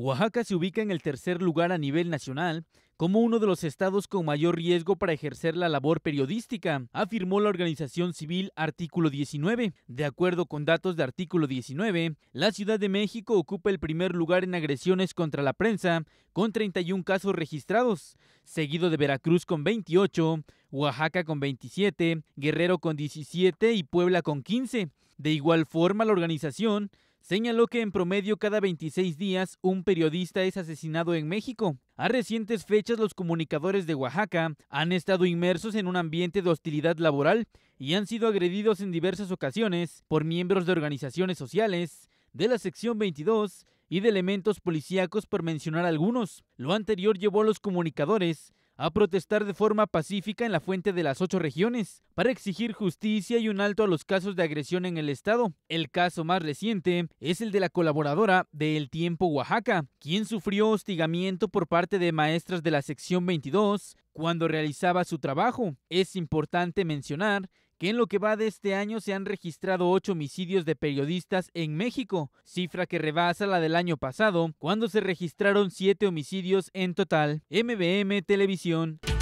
Oaxaca se ubica en el tercer lugar a nivel nacional como uno de los estados con mayor riesgo para ejercer la labor periodística, afirmó la organización civil Artículo 19. De acuerdo con datos de Artículo 19, la Ciudad de México ocupa el primer lugar en agresiones contra la prensa, con 31 casos registrados, seguido de Veracruz con 28, Oaxaca con 27, Guerrero con 17 y Puebla con 15. De igual forma, la organización señaló que en promedio cada 26 días un periodista es asesinado en México. A recientes fechas los comunicadores de Oaxaca han estado inmersos en un ambiente de hostilidad laboral y han sido agredidos en diversas ocasiones por miembros de organizaciones sociales, de la sección 22 y de elementos policíacos por mencionar algunos. Lo anterior llevó a los comunicadores a protestar de forma pacífica en la fuente de las ocho regiones para exigir justicia y un alto a los casos de agresión en el estado. El caso más reciente es el de la colaboradora de El Tiempo Oaxaca, quien sufrió hostigamiento por parte de maestras de la sección 22 cuando realizaba su trabajo. Es importante mencionar que en lo que va de este año se han registrado ocho homicidios de periodistas en México, cifra que rebasa la del año pasado, cuando se registraron siete homicidios en total. MBM Televisión.